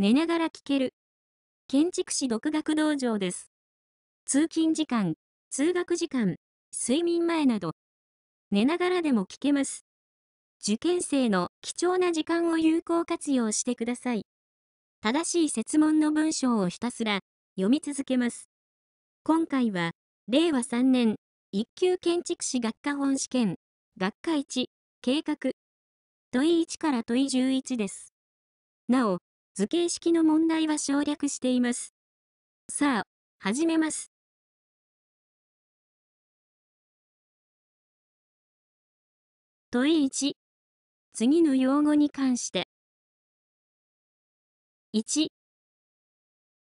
寝ながら聞ける。建築士独学道場です。通勤時間、通学時間、睡眠前など、寝ながらでも聞けます。受験生の貴重な時間を有効活用してください。正しい設問の文章をひたすら読み続けます。今回は、令和3年、一級建築士学科本試験、学科1、計画、問い1から問い11です。なお、図形式の問題は省略しています。さあ、始めます。問い1。次の用語に関して。1。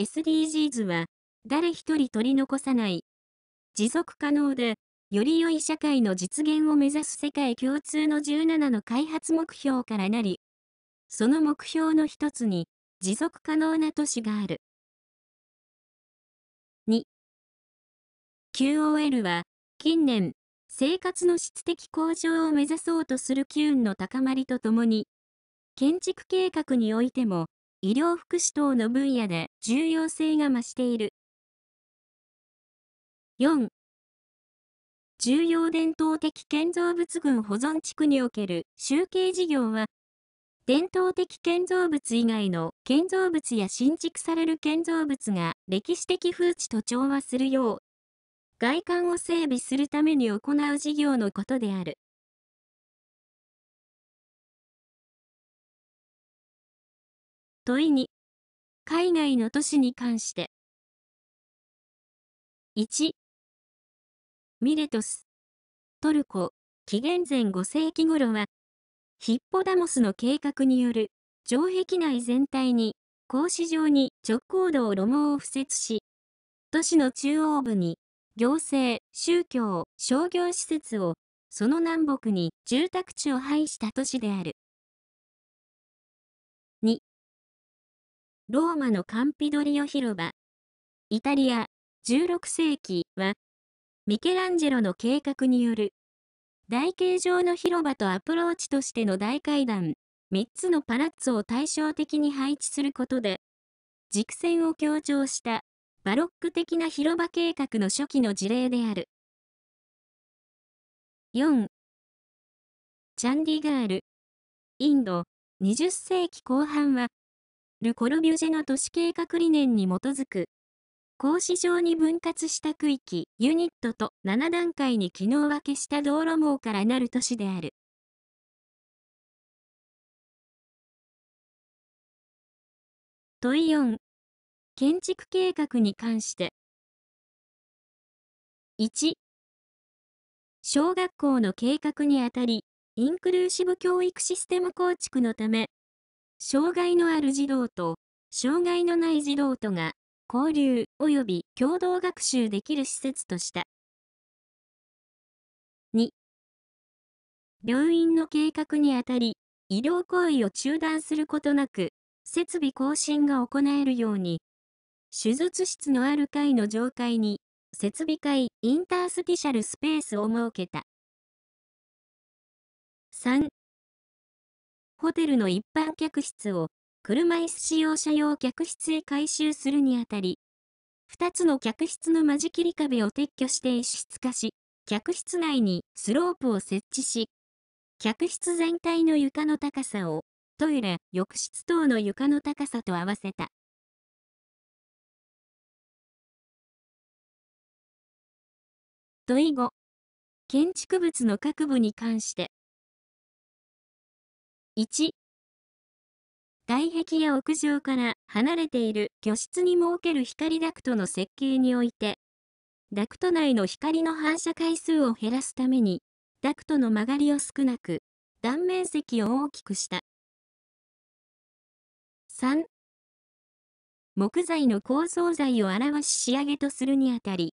SDGs は、誰一人取り残さない。持続可能で、より良い社会の実現を目指す世界共通の17の開発目標からなり、その目標の一つに、持続可能な都市がある。2、QOL は、近年、生活の質的向上を目指そうとする機運の高まりとともに、建築計画においても、医療福祉等の分野で重要性が増している。4、重要伝統的建造物群保存地区における集計事業は、伝統的建造物以外の建造物や新築される建造物が歴史的風地と調和するよう、外観を整備するために行う事業のことである。問いに、海外の都市に関して。1、ミレトス、トルコ、紀元前5世紀頃は、ヒッポダモスの計画による城壁内全体に格子状に直行道路網を敷設し、都市の中央部に行政、宗教、商業施設をその南北に住宅地を配した都市である。2ローマのカンピドリオ広場イタリア16世紀はミケランジェロの計画による台形状の広場とアプローチとしての大階段、3つのパラッツを対照的に配置することで、軸線を強調したバロック的な広場計画の初期の事例である。4. チャンディガール。インド、20世紀後半は、ル・コルビュジェの都市計画理念に基づく、格子状に分割した区域、ユニットと7段階に機能分けした道路網からなる都市である。問4、建築計画に関して。1、小学校の計画にあたり、インクルーシブ教育システム構築のため、障害のある児童と障害のない児童とが交流及び共同学習できる施設とした。2病院の計画にあたり、医療行為を中断することなく、設備更新が行えるように、手術室のある階の上階に、設備会インタースペシャルスペースを設けた。3ホテルの一般客室を車椅子使用者用客室へ改修するにあたり、2つの客室の間仕切り壁を撤去して一室化し、客室内にスロープを設置し、客室全体の床の高さを、トイレ、浴室等の床の高さと合わせた。問い後、建築物の各部に関して1外壁や屋上から離れている居室に設ける光ダクトの設計において、ダクト内の光の反射回数を減らすために、ダクトの曲がりを少なく、断面積を大きくした。3木材の構造材を表し仕上げとするにあたり、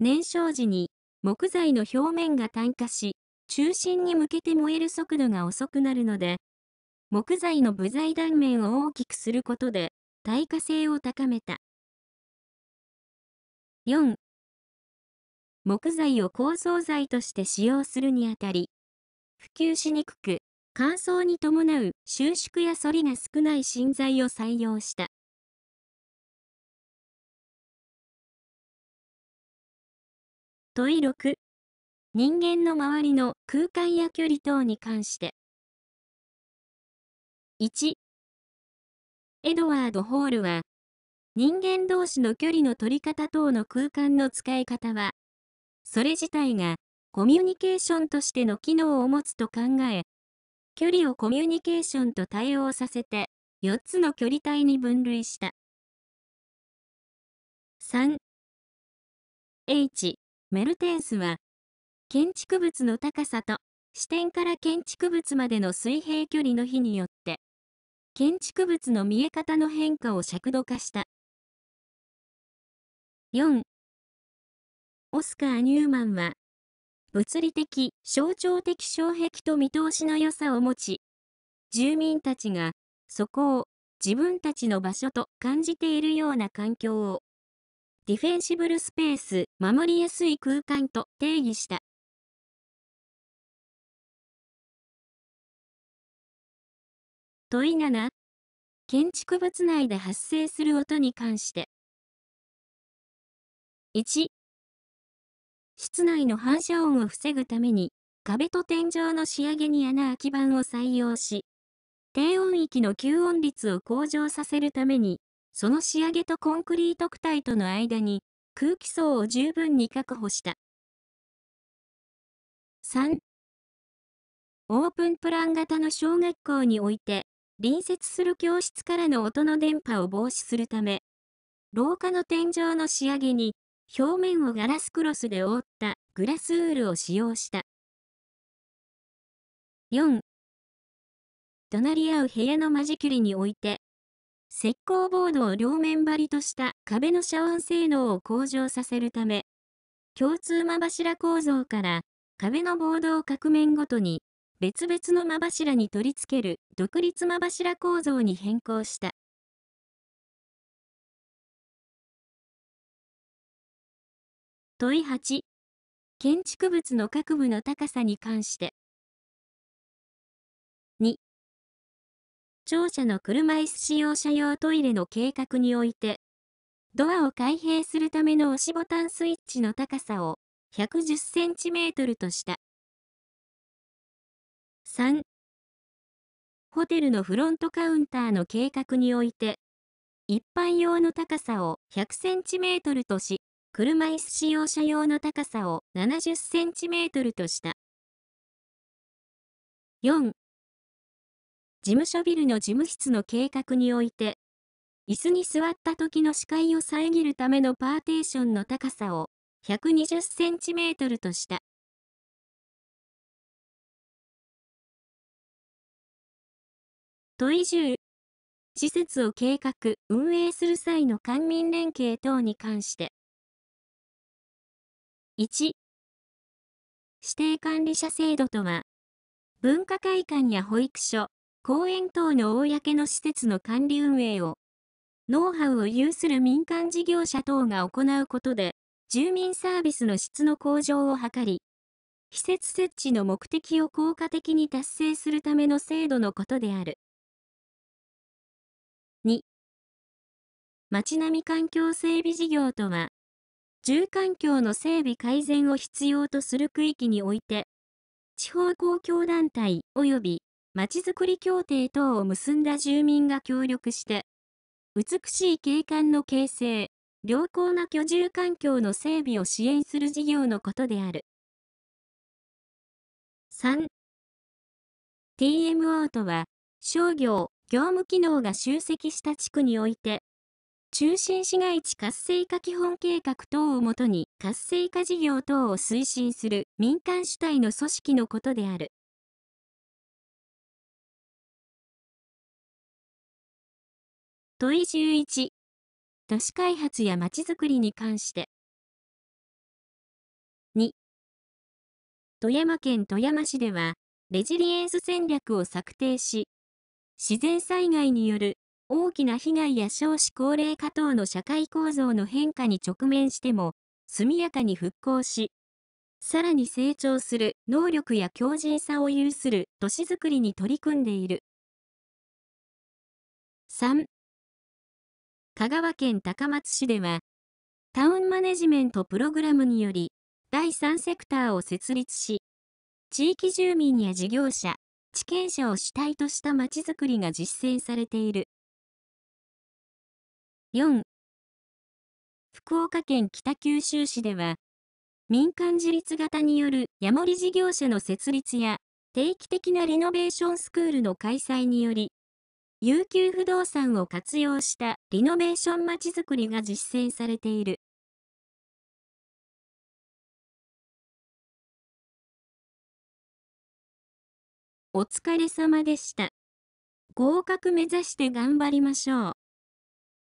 燃焼時に木材の表面が炭化し、中心に向けて燃える速度が遅くなるので、木材の部材断面を大きくすることで耐火性を高めた。4木材を構造材として使用するにあたり普及しにくく乾燥に伴う収縮や反りが少ない芯材を採用した。問い6人間の周りの空間や距離等に関して1エドワード・ホールは人間同士の距離の取り方等の空間の使い方はそれ自体がコミュニケーションとしての機能を持つと考え距離をコミュニケーションと対応させて4つの距離帯に分類した 3H メルテンスは建築物の高さと視点から建築物までの水平距離の比によって建築物の見え方の変化を尺度化した。4. オスカー・ニューマンは、物理的、象徴的障壁と見通しの良さを持ち、住民たちが、そこを自分たちの場所と感じているような環境を、ディフェンシブルスペース、守りやすい空間と定義した。問い7、建築物内で発生する音に関して。1、室内の反射音を防ぐために、壁と天井の仕上げに穴空き板を採用し、低音域の吸音率を向上させるために、その仕上げとコンクリート躯体との間に空気層を十分に確保した。3オープンプラン型の小学校において、隣接する教室からの音の電波を防止するため、廊下の天井の仕上げに、表面をガラスクロスで覆ったグラスウールを使用した。4隣り合う部屋の間仕切りにおいて、石膏ボードを両面張りとした壁の遮音性能を向上させるため、共通間柱構造から壁のボードを各面ごとに別々の間柱に取り付ける独立間柱構造に変更した。問い8建築物の各部の高さに関して2庁舎の車椅子使用者用トイレの計画においてドアを開閉するための押しボタンスイッチの高さを 110cm とした。3ホテルのフロントカウンターの計画において一般用の高さを 100cm とし車椅子使用者用の高さを 70cm とした4事務所ビルの事務室の計画において椅子に座った時の視界を遮るためのパーテーションの高さを 120cm とした。都移住、施設を計画、運営する際の官民連携等に関して、1、指定管理者制度とは、文化会館や保育所、公園等の公の施設の管理運営を、ノウハウを有する民間事業者等が行うことで、住民サービスの質の向上を図り、施設設置の目的を効果的に達成するための制度のことである。町並み環境整備事業とは、住環境の整備改善を必要とする区域において、地方公共団体及びまちづくり協定等を結んだ住民が協力して、美しい景観の形成、良好な居住環境の整備を支援する事業のことである。3 TMO とは、商業、業務機能が集積した地区において、中心市街地活性化基本計画等をもとに活性化事業等を推進する民間主体の組織のことである。問い11都市開発やまちづくりに関して2富山県富山市ではレジリエンス戦略を策定し自然災害による大きな被害や少子高齢化等の社会構造の変化に直面しても、速やかに復興し、さらに成長する能力や強靭さを有する都市づくりに取り組んでいる。3香川県高松市では、タウンマネジメントプログラムにより、第3セクターを設立し、地域住民や事業者、地権者を主体としたまちづくりが実践されている。4福岡県北九州市では民間自立型によるヤモリ事業者の設立や定期的なリノベーションスクールの開催により有給不動産を活用したリノベーションまちづくりが実践されている。お疲れ様でした。合格目指して頑張りましょう。